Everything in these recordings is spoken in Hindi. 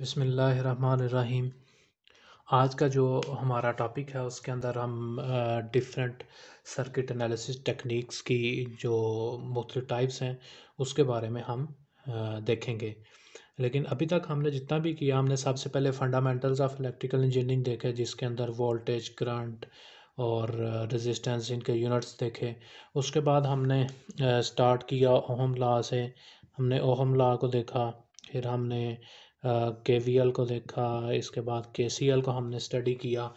बसमीम आज का जो हमारा टॉपिक है उसके अंदर हम डिफरेंट सर्किट एनालिसिस टेक्निक्स की जो मुख्तु टाइप्स हैं उसके बारे में हम आ, देखेंगे लेकिन अभी तक हमने जितना भी किया हमने सबसे पहले फंडामेंटल्स ऑफ इलेक्ट्रिकल इंजीनियरिंग देखे जिसके अंदर वोल्टेज करंट और रेजिस्टेंस इनके यूनिट्स देखे उसके बाद हमने स्टार्ट किया ओहम ला से हमने ओहम ला को देखा फिर हमने के वी एल को देखा इसके बाद के सी एल को हमने स्टडी किया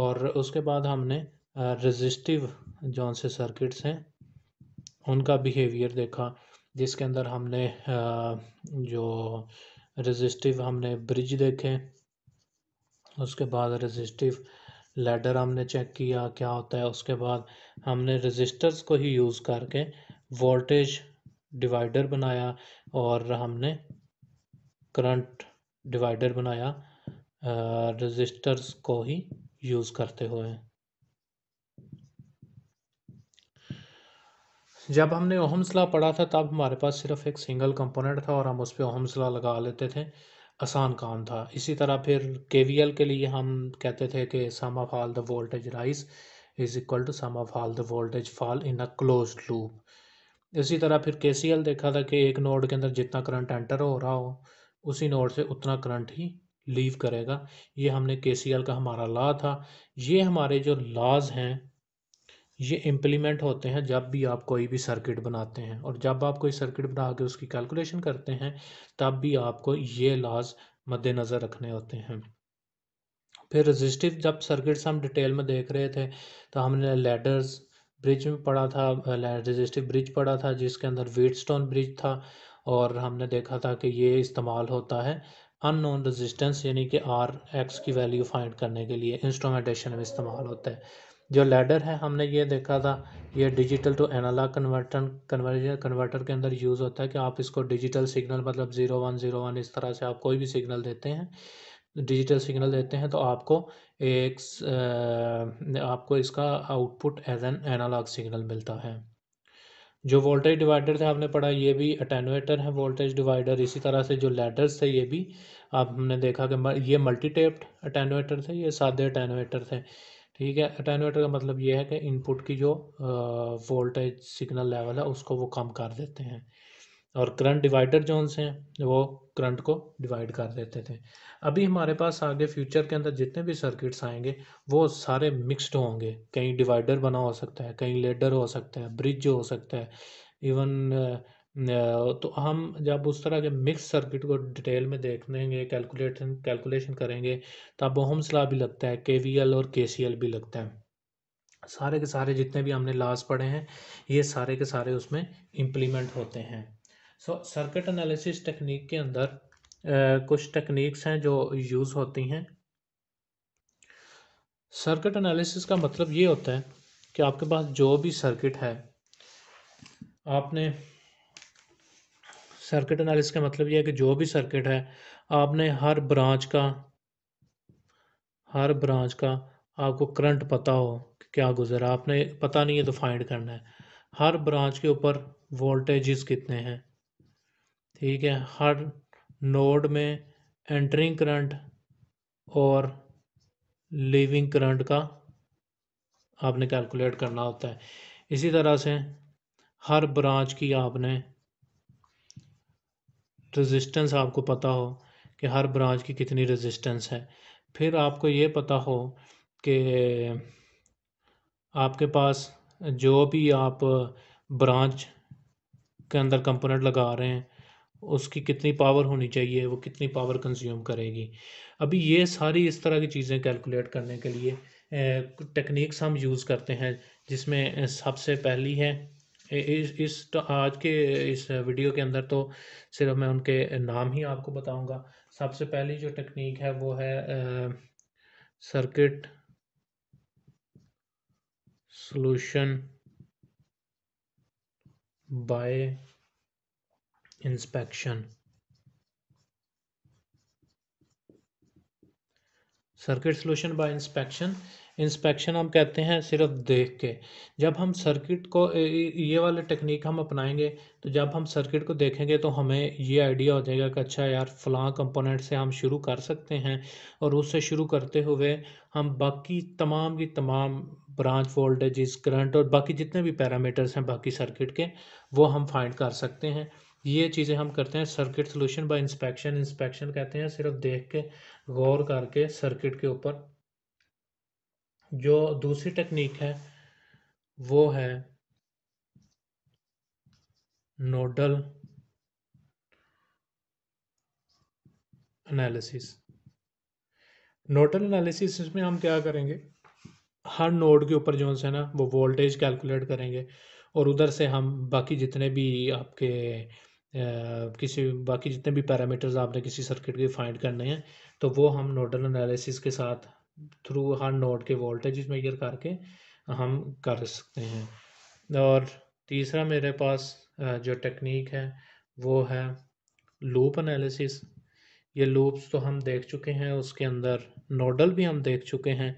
और उसके बाद हमने रजिस्टिव जौन से सर्किट्स हैं उनका बिहेवियर देखा जिसके अंदर हमने जो रजिस्टिव हमने ब्रिज देखे उसके बाद रजिस्टिव लेडर हमने चेक किया क्या होता है उसके बाद हमने रजिस्टर्स को ही यूज़ करके वोल्टेज डिवाइडर बनाया और हमने करंट डिवाइडर बनाया रजिस्टर्स को ही यूज़ करते हुए जब हमने ओहमसला पढ़ा था तब हमारे पास सिर्फ एक सिंगल कंपोनेंट था और हम उस पर ओहमसला लगा लेते थे आसान काम था इसी तरह फिर के के लिए हम कहते थे कि sum of all the voltage rise is equal to sum of all the voltage fall in a close loop इसी तरह फिर के देखा था कि एक नोड के अंदर जितना करंट एंटर हो रहा हो उसी नोड से उतना करंट ही लीव करेगा ये हमने के का हमारा ला था ये हमारे जो लॉज हैं ये इम्प्लीमेंट होते हैं जब भी आप कोई भी सर्किट बनाते हैं और जब आप कोई सर्किट बना के उसकी कैलकुलेशन करते हैं तब भी आपको ये लॉज मद्देनज़र रखने होते हैं फिर रजिस्टिव जब सर्किट्स हम डिटेल में देख रहे थे तो हमने लेडर्स ब्रिज में पढ़ा था रजिस्टिव ब्रिज पढ़ा था जिसके अंदर वेट स्टोन ब्रिज था और हमने देखा था कि ये इस्तेमाल होता है अननोन रेजिस्टेंस यानी कि आर एक्स की वैल्यू फाइंड करने के लिए इंस्ट्रोमेंटेशन में इस्तेमाल होता है जो लैडर है हमने ये देखा था ये digital to analog converter conversion converter के अंदर यूज़ होता है कि आप इसको डिजिटल सिग्नल मतलब ज़ीरो वन ज़ीरो वन इस तरह से आप कोई भी सिग्नल देते हैं डिजिटल सिग्नल देते हैं तो आपको एक आपको इसका output as an analog signal मिलता है जो वोल्टेज डिवाइडर थे आपने पढ़ा ये भी अटैनुएटर है वोल्टेज डिवाइडर इसी तरह से जो लैडर्स थे ये भी आपने देखा कि ये मल्टी टेप्ड अटेनुएटर थे ये सादे अटैनुएटर थे ठीक है अटैनुएटर का मतलब ये है कि इनपुट की जो वोल्टेज सिग्नल लेवल है उसको वो कम कर देते हैं और करंट डिवाइडर जोन्स हैं वो करंट को डिवाइड कर देते थे अभी हमारे पास आगे फ्यूचर के अंदर जितने भी सर्किट्स आएंगे वो सारे मिक्स्ड होंगे कहीं डिवाइडर बना हो सकता है कहीं लेडर हो सकता है ब्रिज हो सकता है इवन तो हम जब उस तरह के मिक्स सर्किट को डिटेल में देखेंगे कैलकुलेटन कैलकुलेशन करेंगे तब ओहम्स लॉ भी लगता है के और के भी लगता है सारे के सारे जितने भी हमने लाज पढ़े हैं ये सारे के सारे उसमें इम्प्लीमेंट होते हैं सो सर्किट एनालिसिस टेक्निक के अंदर आ, कुछ टेक्निक्स हैं जो यूज़ होती हैं सर्किट एनालिसिस का मतलब ये होता है कि आपके पास जो भी सर्किट है आपने सर्किट एनालिसिस का मतलब यह है कि जो भी सर्किट है आपने हर ब्रांच का हर ब्रांच का आपको करंट पता हो कि क्या गुजरा आपने पता नहीं है तो फाइंड करना है हर ब्रांच के ऊपर वोल्टेजेस कितने हैं ठीक है हर नोड में एंटरिंग करंट और लीविंग करंट का आपने कैलकुलेट करना होता है इसी तरह से हर ब्रांच की आपने रेजिस्टेंस आपको पता हो कि हर ब्रांच की कितनी रेजिस्टेंस है फिर आपको ये पता हो कि आपके पास जो भी आप ब्रांच के अंदर कंपोनेंट लगा रहे हैं उसकी कितनी पावर होनी चाहिए वो कितनी पावर कंज्यूम करेगी अभी ये सारी इस तरह की चीज़ें कैलकुलेट करने के लिए टेक्निक्स हम यूज़ करते हैं जिसमें सबसे पहली है इस इस तो आज के इस वीडियो के अंदर तो सिर्फ मैं उनके नाम ही आपको बताऊंगा सबसे पहली जो टेक्निक है वो है circuit solution by inspection circuit solution by inspection inspection हम कहते हैं सिर्फ देख के जब हम सर्किट को ये वाले टेक्निक हम अपनाएंगे तो जब हम सर्किट को देखेंगे तो हमें ये आइडिया हो जाएगा कि अच्छा यार फलां कंपोनेंट से हम शुरू कर सकते हैं और उससे शुरू करते हुए हम बाकी तमाम की तमाम ब्रांच वोल्टेज करंट और बाकी जितने भी पैरामीटर्स हैं बाकी सर्किट के वो हम फाइंड कर सकते हैं ये चीज़ें हम करते हैं circuit solution by inspection inspection कहते हैं सिर्फ देख के गौर करके सर्किट के ऊपर जो दूसरी टेक्निक है वो है नोडल एनालिसिस नोडल एनालिसिस में हम क्या करेंगे हर नोड के ऊपर जो है ना वो वोल्टेज कैलकुलेट करेंगे और उधर से हम बाकी जितने भी आपके किसी बाकी जितने भी पैरामीटर्स आपने किसी सर्किट के फाइंड करने हैं तो वो हम नोडल एनालिसिस के साथ थ्रू हर नोड के वोल्टेज मेजर करके हम कर सकते हैं और तीसरा मेरे पास जो टेक्निक है वो है लूप एनालिसिस ये लूप्स तो हम देख चुके हैं उसके अंदर नोडल भी हम देख चुके हैं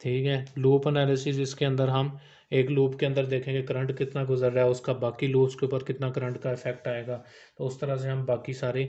ठीक है लूप एनालिसिस इसके अंदर हम एक लूप के अंदर देखेंगे करंट कितना गुजर रहा है उसका बाकी लूप्स के ऊपर कितना करंट का इफेक्ट आएगा तो उस तरह से हम बाकी सारे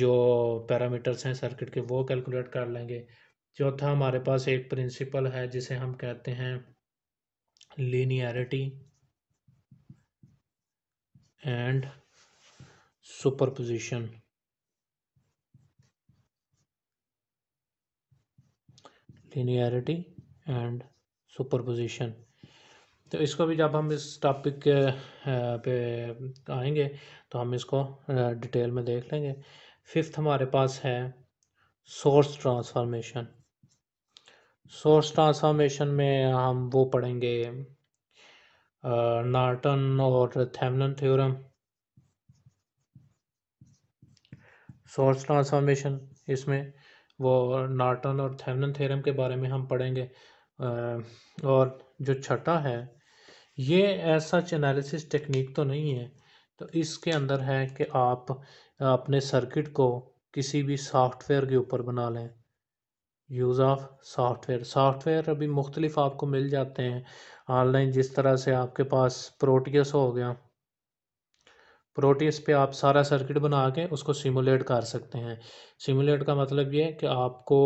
जो पैरामीटर्स हैं सर्किट के वो कैलकुलेट कर लेंगे चौथा हमारे पास एक प्रिंसिपल है जिसे हम कहते हैं linearity and superposition linearity and superposition तो इसको भी जब हम इस टॉपिक पे आएंगे तो हम इसको डिटेल में देख लेंगे फिफ्थ हमारे पास है सोर्स ट्रांसफॉर्मेशन सोर्स ट्रांसफॉर्मेशन में हम वो पढ़ेंगे नार्टन और थेमनन थ्योरम सोर्स ट्रांसफॉर्मेशन इसमें वो नार्टन और थेमनन थ्योरम के बारे में हम पढ़ेंगे और जो छठा है ये ऐसा एनालिसिस टेक्निक तो नहीं है तो इसके अंदर है कि आप अपने सर्किट को किसी भी सॉफ्टवेयर के ऊपर बना लें यूज़ ऑफ सॉफ्टवेयर सॉफ्टवेयर अभी मुख्तलिफ आपको मिल जाते हैं ऑनलाइन जिस तरह से आपके पास प्रोटियस हो गया प्रोटियस पे आप सारा सर्किट बना के उसको सिमुलेट कर सकते हैं सिमुलेट का मतलब ये है कि आपको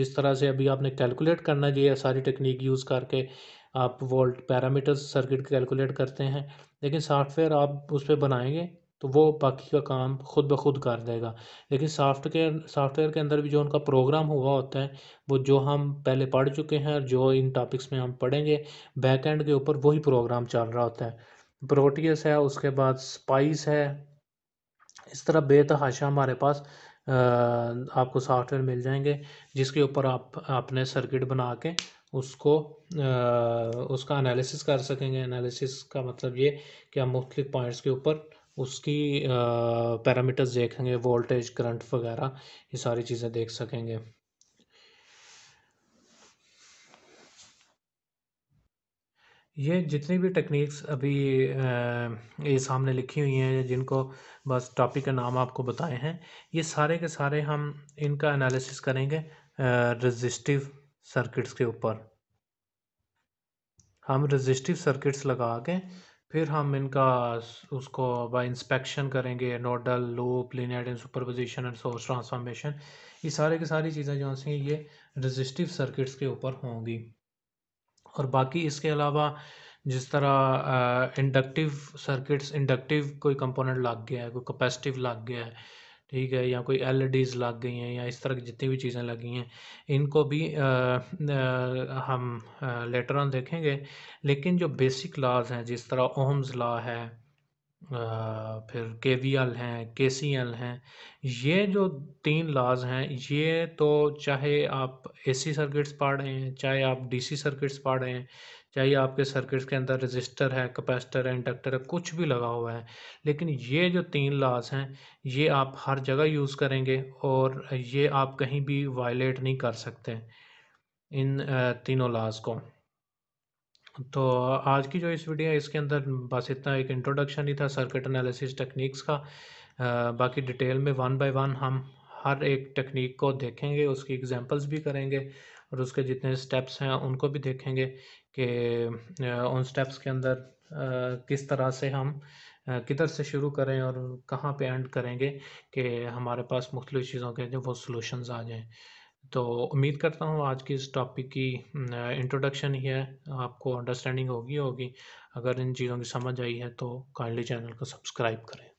जिस तरह से अभी आपने कैलकुलेट करना चाहिए सारी टेक्निक यूज़ करके आप वोल्ट पैरामीटर्स सर्किट कैलकुलेट करते हैं लेकिन सॉफ्टवेयर आप उस पर बनाएंगे तो वो बाकी का काम खुद ब खुद कर देगा लेकिन सॉफ्टवेयर सॉफ्टवेयर के अंदर भी जो उनका प्रोग्राम हुआ होता है वो जो हम पहले पढ़ चुके हैं और जो इन टॉपिक्स में हम पढ़ेंगे बैक एंड के ऊपर वही प्रोग्राम चल रहा होता है प्रोटियस है उसके बाद स्पाइस है इस तरह बेतहाशा हमारे पास आपको सॉफ्टवेयर मिल जाएंगे जिसके ऊपर आप अपने सर्किट बना के उसको उसका एनालिसिस कर सकेंगे एनालिसिस का मतलब ये कि हम मुख्तलिफ पॉइंट्स के ऊपर उसकी पैरामीटर्स देखेंगे वोल्टेज करंट वगैरह ये सारी चीज़ें देख सकेंगे ये जितनी भी टेक्निक्स अभी ये सामने लिखी हुई हैं जिनको बस टॉपिक का नाम आपको बताए हैं ये सारे के सारे हम इनका एनालिसिस करेंगे रजिस्टिव सर्किट्स के ऊपर हम रजिस्टिव सर्किट्स लगा के फिर हम इनका उसको बाय इंस्पेक्शन करेंगे nodal loop linear and superposition and source transformation ये सारे की सारी चीज़ें जो सी ये रजिस्टिव सर्किट्स के ऊपर होंगी और बाकी इसके अलावा जिस तरह इंडक्टिव सर्किट्स इंडक्टिव कोई कंपोनेंट लग गया है कोई कैपेसिटिव लग गया है ठीक है या कोई एलईडीज़ लग गई हैं या इस तरह की जितनी भी चीज़ें लगी हैं इनको भी आ, आ, हम लेटर ऑन देखेंगे लेकिन जो बेसिक लॉज हैं जिस तरह ओम्स लॉ है आ, फिर के वी एल हैं के सी एल हैं ये जो तीन लॉज हैं ये तो चाहे आप ए सी सर्किट्स पढ़ रहे हैं चाहे आप डी सी सर्किट्स पढ़ रहे हैं चाहे आपके सर्किट्स के अंदर रजिस्टर है कैपेसिटर है इंडक्टर है कुछ भी लगा हुआ है लेकिन ये जो तीन लाज हैं ये आप हर जगह यूज़ करेंगे और ये आप कहीं भी वायलेट नहीं कर सकते इन तीनों लाज को तो आज की जो इस वीडियो है इसके अंदर बस इतना एक इंट्रोडक्शन ही था सर्किट एनालिसिस टेक्निक्स का आ, बाकी डिटेल में वन बाय वन हम हर एक टेक्निक को देखेंगे उसकी एग्जांपल्स भी करेंगे और उसके जितने स्टेप्स हैं उनको भी देखेंगे कि उन स्टेप्स के अंदर किस तरह से हम किधर से शुरू करें और कहाँ पे एंड करेंगे कि हमारे पास मुख्तलि चीज़ों के जो वो सॉल्यूशंस आ जाएं तो उम्मीद करता हूँ आज की इस टॉपिक की इंट्रोडक्शन ही है आपको अंडरस्टैंडिंग होगी होगी अगर इन चीज़ों की समझ आई है तो काइंडली चैनल को सब्सक्राइब करें